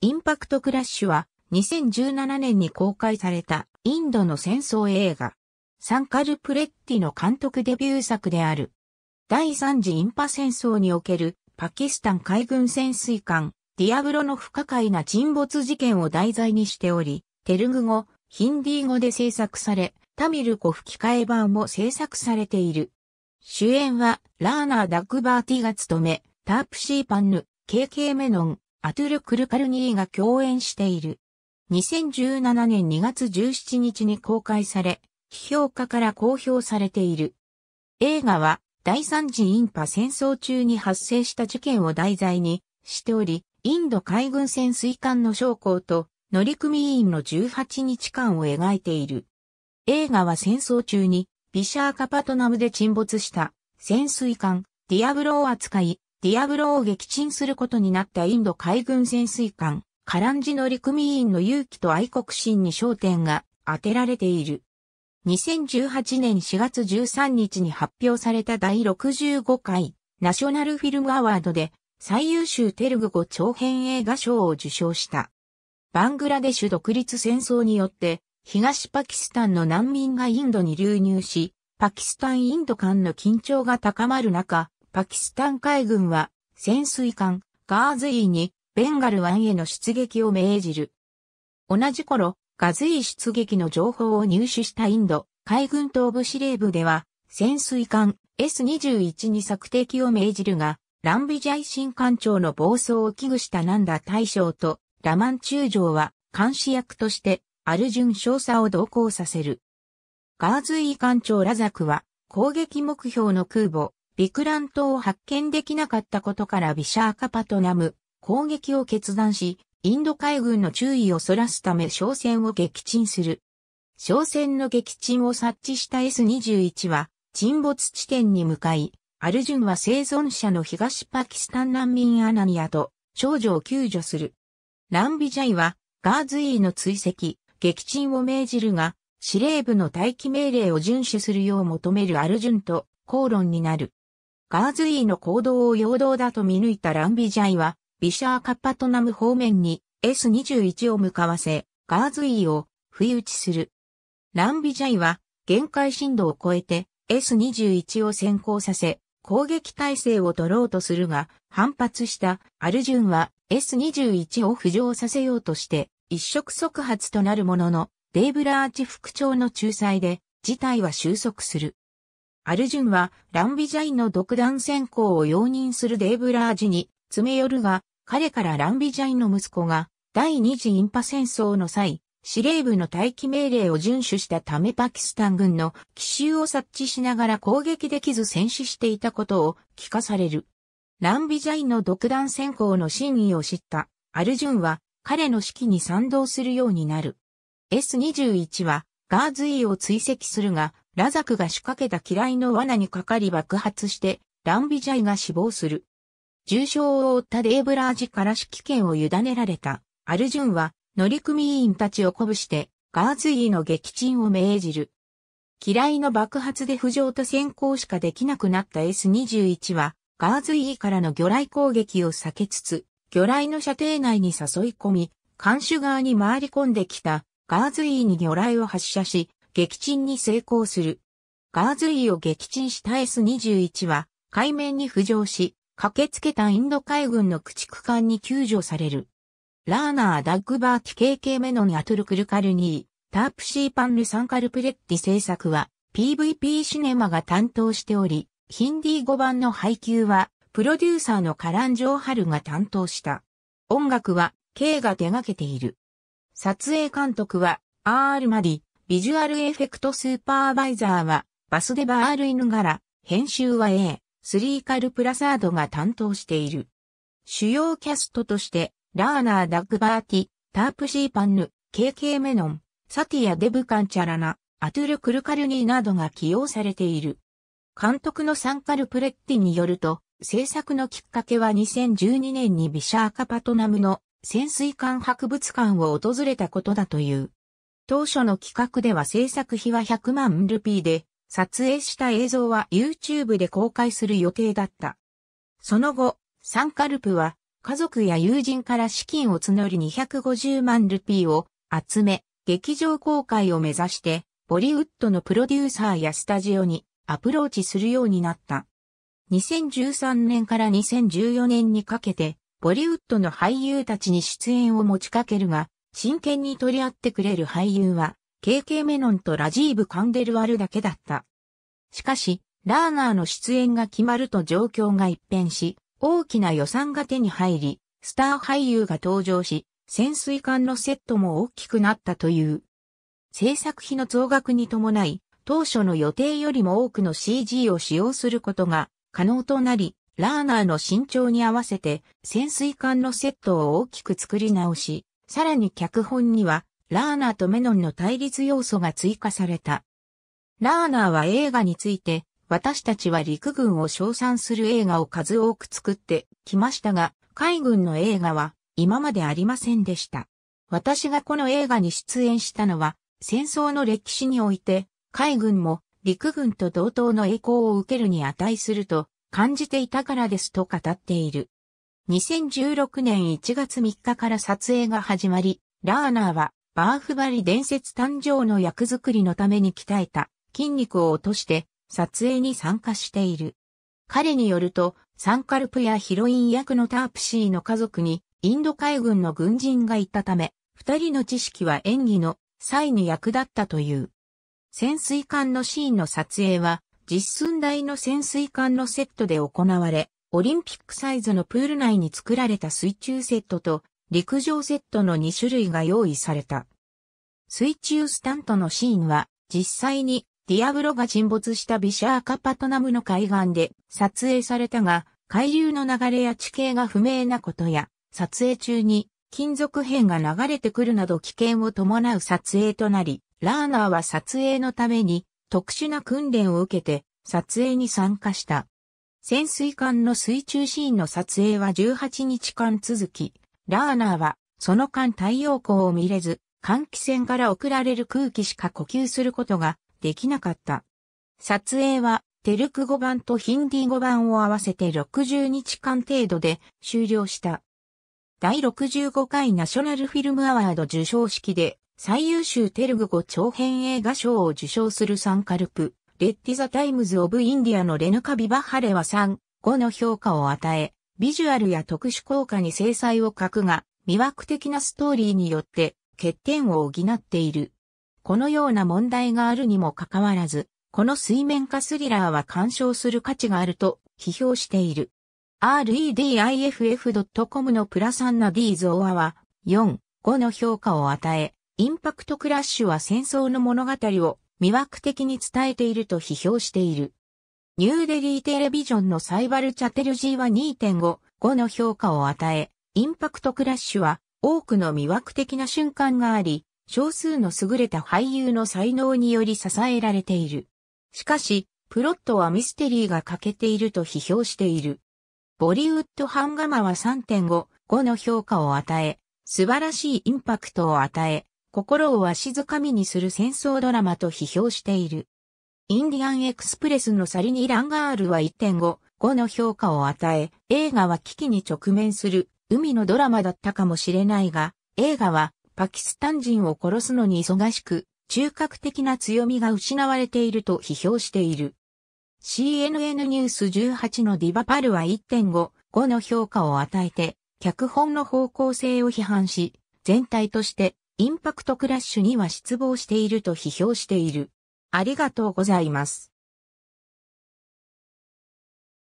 インパクトクラッシュは2017年に公開されたインドの戦争映画。サンカル・プレッティの監督デビュー作である。第3次インパ戦争におけるパキスタン海軍潜水艦ディアブロの不可解な沈没事件を題材にしており、テルグ語、ヒンディー語で制作され、タミルコ吹き替え版も制作されている。主演はラーナー・ダクグバーティが務め、タープシーパンヌ、KK メノン、アトゥル・クルカルニーが共演している。2017年2月17日に公開され、批評家から公表されている。映画は第三次インパ戦争中に発生した事件を題材にしており、インド海軍潜水艦の将校と乗組員の18日間を描いている。映画は戦争中にビシャーカパトナムで沈没した潜水艦ディアブロを扱い、ディアブロを撃沈することになったインド海軍潜水艦、カランジの陸組員の勇気と愛国心に焦点が当てられている。2018年4月13日に発表された第65回ナショナルフィルムアワードで最優秀テルグ語長編映画賞を受賞した。バングラデシュ独立戦争によって東パキスタンの難民がインドに流入し、パキスタンインド間の緊張が高まる中、パキスタン海軍は潜水艦ガーズイーにベンガル湾への出撃を命じる。同じ頃、ガズイ出撃の情報を入手したインド海軍東部司令部では潜水艦 S21 に策敵を命じるが、ランビジャイ新艦長の暴走を危惧したナンダ大将とラマン中将は監視役としてアルジュン少佐を同行させる。ガーズイ艦長ラザクは攻撃目標の空母ビクラン島を発見できなかったことからビシャーカパトナム攻撃を決断し、インド海軍の注意をそらすため商船を撃沈する。商船の撃沈を察知した S21 は沈没地点に向かい、アルジュンは生存者の東パキスタン難民アナニアと少女を救助する。ランビジャイはガーズイーの追跡、撃沈を命じるが、司令部の待機命令を遵守するよう求めるアルジュンと口論になる。ガーズイーの行動を陽動だと見抜いたランビジャイは、ビシャーカッパトナム方面に S21 を向かわせ、ガーズイーを不意打ちする。ランビジャイは、限界深度を超えて S21 を先行させ、攻撃体制を取ろうとするが、反発したアルジュンは S21 を浮上させようとして、一触即発となるものの、デイブラーチ副長の仲裁で、事態は収束する。アルジュンはランビジャイの独断選行を容認するデーブラージに詰め寄るが、彼からランビジャイの息子が第二次インパ戦争の際、司令部の待機命令を遵守したためパキスタン軍の奇襲を察知しながら攻撃できず戦死していたことを聞かされる。ランビジャイの独断選行の真意を知ったアルジュンは彼の指揮に賛同するようになる。S21 はガーズイを追跡するが、ラザクが仕掛けた嫌いの罠にかかり爆発して、ランビジャイが死亡する。重傷を負ったデーブラージから指揮権を委ねられた、アルジュンは、乗組員たちを鼓舞して、ガーズイーの撃沈を命じる。嫌いの爆発で浮上と先行しかできなくなった S21 は、ガーズイーからの魚雷攻撃を避けつつ、魚雷の射程内に誘い込み、艦首側に回り込んできたガーズイーに魚雷を発射し、撃沈に成功する。ガーズイを撃沈した S21 は海面に浮上し、駆けつけたインド海軍の駆逐艦に救助される。ラーナー・ダッグバーティ KK メノン・アトルクルカルニー、タープシーパンル・サンカルプレッティ制作は PVP シネマが担当しており、ヒンディー語版の配給はプロデューサーのカラン・ジョーハルが担当した。音楽は K が手掛けている。撮影監督は R・ マディ。ビジュアルエフェクトスーパーバイザーは、バスデバール犬柄、編集は A、スリーカルプラサードが担当している。主要キャストとして、ラーナー・ダッグバーティ、タープシーパンヌ、KK メノン、サティア・デブカンチャラナ、アトゥル・クルカルニーなどが起用されている。監督のサンカル・プレッティによると、制作のきっかけは2012年にビシャーカパトナムの潜水艦博物館を訪れたことだという。当初の企画では制作費は100万ルピーで、撮影した映像は YouTube で公開する予定だった。その後、サンカルプは家族や友人から資金を募り250万ルピーを集め、劇場公開を目指して、ボリウッドのプロデューサーやスタジオにアプローチするようになった。2013年から2014年にかけて、ボリウッドの俳優たちに出演を持ちかけるが、真剣に取り合ってくれる俳優は、KK メノンとラジーブ・カンデルワルだけだった。しかし、ラーナーの出演が決まると状況が一変し、大きな予算が手に入り、スター俳優が登場し、潜水艦のセットも大きくなったという。制作費の増額に伴い、当初の予定よりも多くの CG を使用することが可能となり、ラーナーの身長に合わせて潜水艦のセットを大きく作り直し、さらに脚本には、ラーナーとメノンの対立要素が追加された。ラーナーは映画について、私たちは陸軍を称賛する映画を数多く作ってきましたが、海軍の映画は今までありませんでした。私がこの映画に出演したのは、戦争の歴史において、海軍も陸軍と同等の栄光を受けるに値すると感じていたからですと語っている。2016年1月3日から撮影が始まり、ラーナーはバーフバリ伝説誕生の役作りのために鍛えた筋肉を落として撮影に参加している。彼によると、サンカルプやヒロイン役のタープシーの家族にインド海軍の軍人がいたため、二人の知識は演技の際に役立ったという。潜水艦のシーンの撮影は、実寸大の潜水艦のセットで行われ、オリンピックサイズのプール内に作られた水中セットと陸上セットの2種類が用意された。水中スタントのシーンは実際にディアブロが沈没したビシャーカパトナムの海岸で撮影されたが、海流の流れや地形が不明なことや、撮影中に金属片が流れてくるなど危険を伴う撮影となり、ラーナーは撮影のために特殊な訓練を受けて撮影に参加した。潜水艦の水中シーンの撮影は18日間続き、ラーナーはその間太陽光を見れず、換気扇から送られる空気しか呼吸することができなかった。撮影はテルク5番とヒンディ5番を合わせて60日間程度で終了した。第65回ナショナルフィルムアワード受賞式で最優秀テルグ語長編映画賞を受賞するサンカルプ、レッティザ・タイムズ・オブ・インディアのレヌカ・ビバハレは3、5の評価を与え、ビジュアルや特殊効果に制裁を欠くが、魅惑的なストーリーによって欠点を補っている。このような問題があるにもかかわらず、この水面下スリラーは干渉する価値があると批評している。rediff.com のプラサンナ D オアは4、5の評価を与え、インパクトクラッシュは戦争の物語を魅惑的に伝えていると批評している。ニューデリーテレビジョンのサイバルチャテルジーは2.5、5の評価を与え、インパクトクラッシュは多くの魅惑的な瞬間があり、少数の優れた俳優の才能により支えられている。しかし、プロットはミステリーが欠けていると批評している。ボリウッドハンガマは3.5、5の評価を与え、素晴らしいインパクトを与え、心をわしづかみにする戦争ドラマと批評している。インディアンエクスプレスのサリニランガールは1.5、5の評価を与え、映画は危機に直面する海のドラマだったかもしれないが、映画はパキスタン人を殺すのに忙しく、中核的な強みが失われていると批評している。CNN ニュース18のディバパルは1.5、5の評価を与えて、脚本の方向性を批判し、全体としてインパクトクラッシュには失望していると批評している。ありがとうございます。